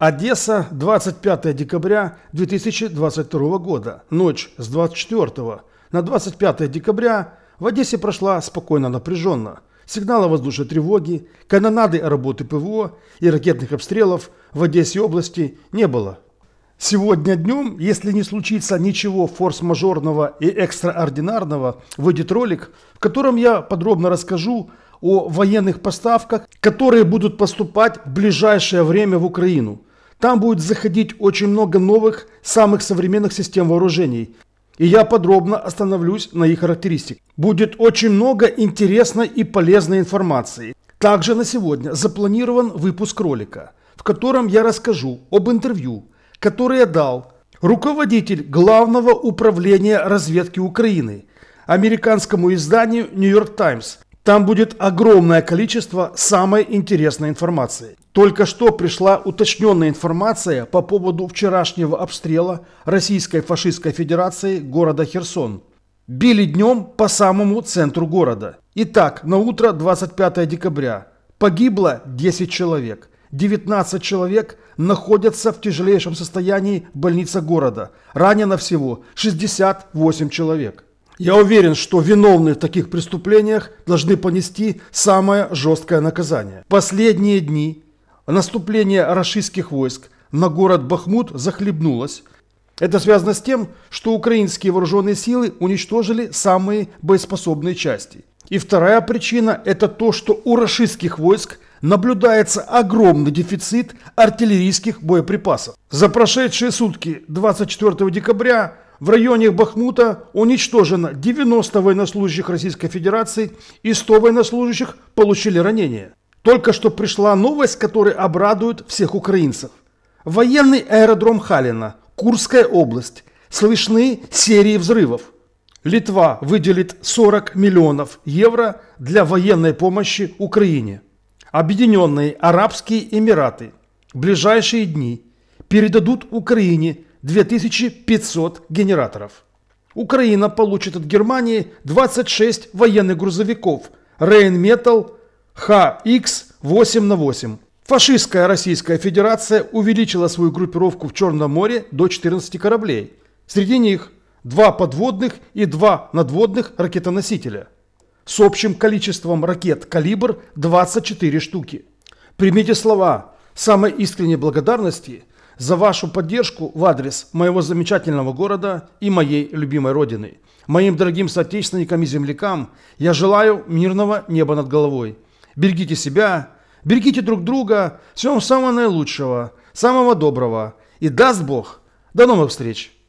Одесса, 25 декабря 2022 года. Ночь с 24 на 25 декабря в Одессе прошла спокойно напряженно. Сигналы воздушной тревоги, канонады работы ПВО и ракетных обстрелов в Одессе области не было. Сегодня днем, если не случится ничего форс-мажорного и экстраординарного, выйдет ролик, в котором я подробно расскажу о военных поставках, которые будут поступать в ближайшее время в Украину – там будет заходить очень много новых, самых современных систем вооружений. И я подробно остановлюсь на их характеристиках. Будет очень много интересной и полезной информации. Также на сегодня запланирован выпуск ролика, в котором я расскажу об интервью, которое дал руководитель Главного управления разведки Украины американскому изданию New York Times там будет огромное количество самой интересной информации. Только что пришла уточненная информация по поводу вчерашнего обстрела Российской фашистской федерации города Херсон. Били днем по самому центру города. Итак, на утро 25 декабря погибло 10 человек. 19 человек находятся в тяжелейшем состоянии больница города. Ранено всего 68 человек. Я уверен, что виновные в таких преступлениях должны понести самое жесткое наказание. Последние дни наступление российских войск на город Бахмут захлебнулось. Это связано с тем, что украинские вооруженные силы уничтожили самые боеспособные части. И вторая причина – это то, что у российских войск наблюдается огромный дефицит артиллерийских боеприпасов. За прошедшие сутки 24 декабря в районе Бахмута уничтожено 90 военнослужащих Российской Федерации и 100 военнослужащих получили ранения. Только что пришла новость, которая обрадует всех украинцев. Военный аэродром Халина, Курская область. Слышны серии взрывов. Литва выделит 40 миллионов евро для военной помощи Украине. Объединенные Арабские Эмираты в ближайшие дни передадут Украине 2500 генераторов. Украина получит от Германии 26 военных грузовиков Rheinmetall HX8 на 8. Фашистская Российская Федерация увеличила свою группировку в Черном море до 14 кораблей. Среди них два подводных и два надводных ракетоносителя с общим количеством ракет «Калибр» 24 штуки. Примите слова самой искренней благодарности – за вашу поддержку в адрес моего замечательного города и моей любимой родины. Моим дорогим соотечественникам и землякам я желаю мирного неба над головой. Берегите себя, берегите друг друга, всем самого наилучшего, самого доброго. И даст Бог, до новых встреч!